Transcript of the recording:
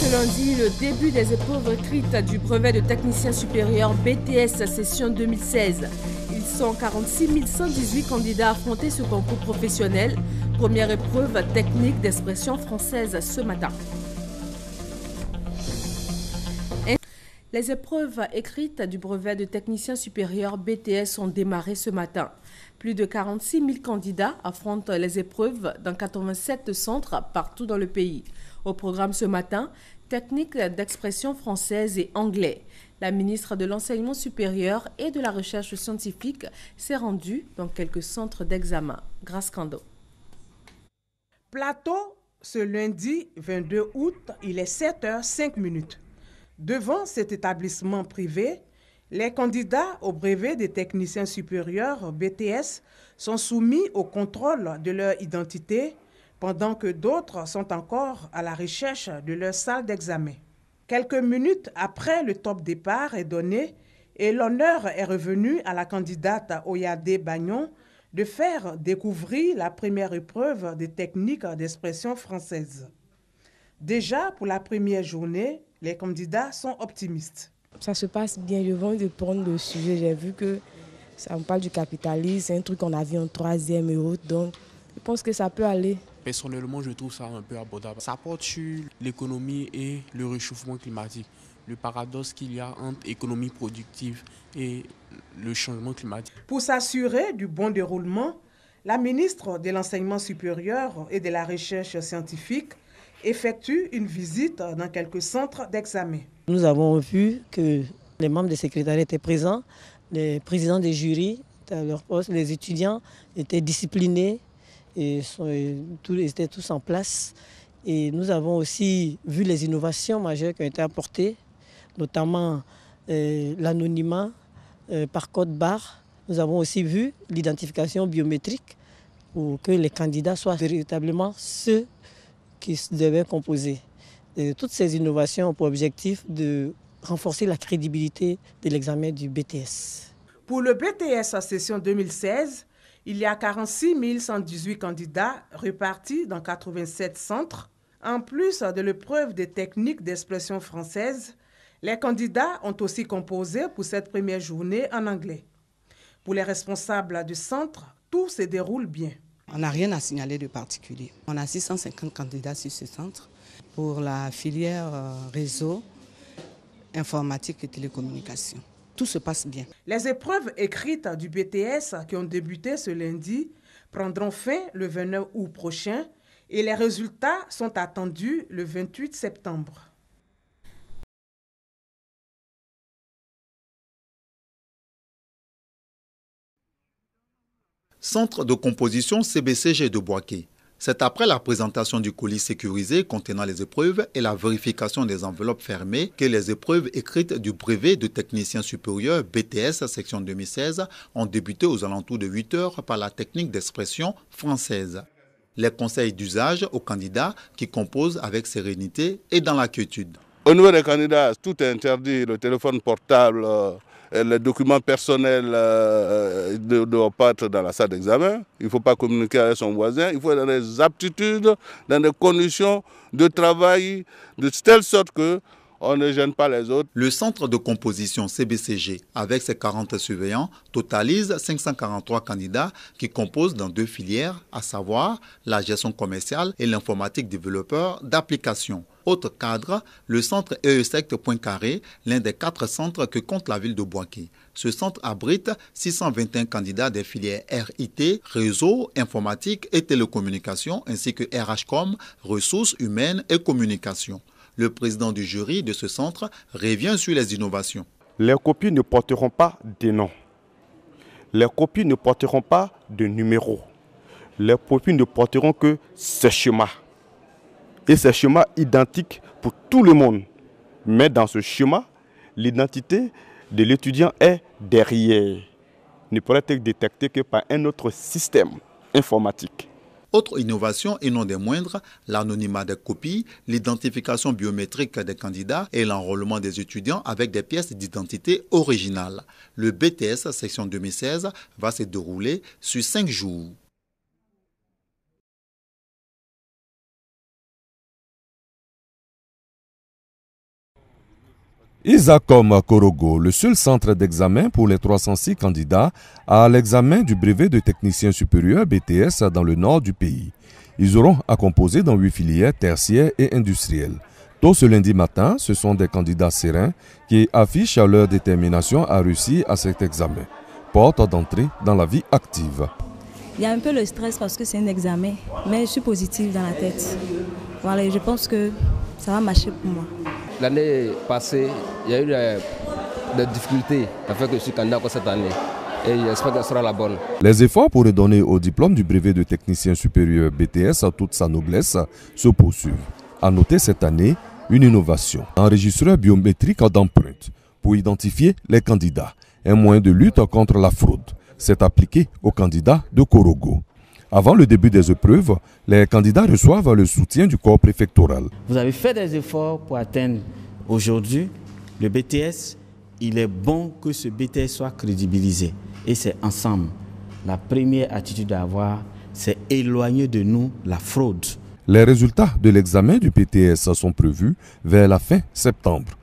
ce lundi le début des épreuves écrites du brevet de technicien supérieur BTS session 2016. Ils sont 46 118 candidats affrontés ce concours professionnel. Première épreuve technique d'expression française ce matin. Les épreuves écrites du brevet de technicien supérieur BTS ont démarré ce matin. Plus de 46 000 candidats affrontent les épreuves dans 87 centres partout dans le pays. Au programme ce matin, technique d'expression française et anglais. La ministre de l'Enseignement supérieur et de la Recherche scientifique s'est rendue dans quelques centres d'examen. Grâce Kando. Plateau, ce lundi 22 août, il est 7h05 minutes. Devant cet établissement privé, les candidats au brevet des techniciens supérieurs, BTS, sont soumis au contrôle de leur identité, pendant que d'autres sont encore à la recherche de leur salle d'examen. Quelques minutes après, le top départ est donné et l'honneur est revenu à la candidate Oyade Bagnon de faire découvrir la première épreuve des techniques d'expression française. Déjà pour la première journée, les candidats sont optimistes ça se passe bien. Je vais de prendre le sujet. J'ai vu que ça me parle du capitalisme, c'est un truc qu'on a vu en troisième et autres. Donc, je pense que ça peut aller. Personnellement, je trouve ça un peu abordable. Ça porte sur l'économie et le réchauffement climatique. Le paradoxe qu'il y a entre économie productive et le changement climatique. Pour s'assurer du bon déroulement, la ministre de l'Enseignement supérieur et de la Recherche scientifique effectue une visite dans quelques centres d'examen. Nous avons vu que les membres des secrétariats étaient présents, les présidents des jurys étaient à leur poste, les étudiants étaient disciplinés et, étaient tous en place. Et nous avons aussi vu les innovations majeures qui ont été apportées, notamment euh, l'anonymat euh, par code barre. Nous avons aussi vu l'identification biométrique pour que les candidats soient véritablement ceux qui devait composer. toutes ces innovations ont pour objectif de renforcer la crédibilité de l'examen du BTS. Pour le BTS à session 2016, il y a 46 118 candidats répartis dans 87 centres. En plus de l'épreuve des techniques d'expression française, les candidats ont aussi composé pour cette première journée en anglais. Pour les responsables du centre, tout se déroule bien. On n'a rien à signaler de particulier. On a 650 candidats sur ce centre. Pour la filière euh, réseau, informatique et télécommunication. Tout se passe bien. Les épreuves écrites du BTS qui ont débuté ce lundi prendront fin le 29 août prochain et les résultats sont attendus le 28 septembre. Centre de composition CBCG de Boaké. C'est après la présentation du colis sécurisé contenant les épreuves et la vérification des enveloppes fermées que les épreuves écrites du brevet de technicien supérieur BTS section 2016 ont débuté aux alentours de 8 heures par la technique d'expression française. Les conseils d'usage aux candidats qui composent avec sérénité et dans la Au niveau des candidats, tout est interdit, le téléphone portable, euh, euh, les documents personnels ne euh, euh, doivent pas être dans la salle d'examen. Il ne faut pas communiquer avec son voisin. Il faut être dans des aptitudes, dans des conditions de travail, de telle sorte que on ne gêne pas les autres. Le centre de composition CBCG, avec ses 40 surveillants, totalise 543 candidats qui composent dans deux filières, à savoir la gestion commerciale et l'informatique développeur d'applications. Autre cadre, le centre EESECT l'un des quatre centres que compte la ville de Boaké. Ce centre abrite 621 candidats des filières RIT, réseau, informatique et télécommunications, ainsi que RHCOM, ressources humaines et communications. Le président du jury de ce centre revient sur les innovations. Les copies ne porteront pas de noms. Les copies ne porteront pas de numéros. Les copies ne porteront que ce schéma, Et ce schéma identique pour tout le monde. Mais dans ce schéma, l'identité de l'étudiant est derrière. Ne pourrait être détectée que par un autre système informatique. Autre innovation, et non des moindres, l'anonymat des copies, l'identification biométrique des candidats et l'enrôlement des étudiants avec des pièces d'identité originales. Le BTS section 2016 va se dérouler sur cinq jours. Isacom Korogo, le seul centre d'examen pour les 306 candidats à l'examen du brevet de technicien supérieur BTS dans le nord du pays. Ils auront à composer dans huit filières tertiaires et industrielles. Tôt ce lundi matin, ce sont des candidats sereins qui affichent leur détermination à réussir à cet examen. Porte d'entrée dans la vie active. Il y a un peu le stress parce que c'est un examen, mais je suis positive dans la tête. Voilà, je pense que ça va marcher pour moi. L'année passée, il y a eu des, difficultés. afin que je suis candidat pour cette année. Et j'espère qu'elle sera la bonne. Les efforts pour redonner au diplôme du brevet de technicien supérieur BTS à toute sa noblesse se poursuivent. A noter cette année, une innovation. Enregistreur biométrique d'empreintes pour identifier les candidats. Un moyen de lutte contre la fraude. C'est appliqué aux candidats de Korogo. Avant le début des épreuves, les candidats reçoivent le soutien du corps préfectoral. Vous avez fait des efforts pour atteindre aujourd'hui le BTS. Il est bon que ce BTS soit crédibilisé. Et c'est ensemble. La première attitude à avoir, c'est éloigner de nous la fraude. Les résultats de l'examen du BTS sont prévus vers la fin septembre.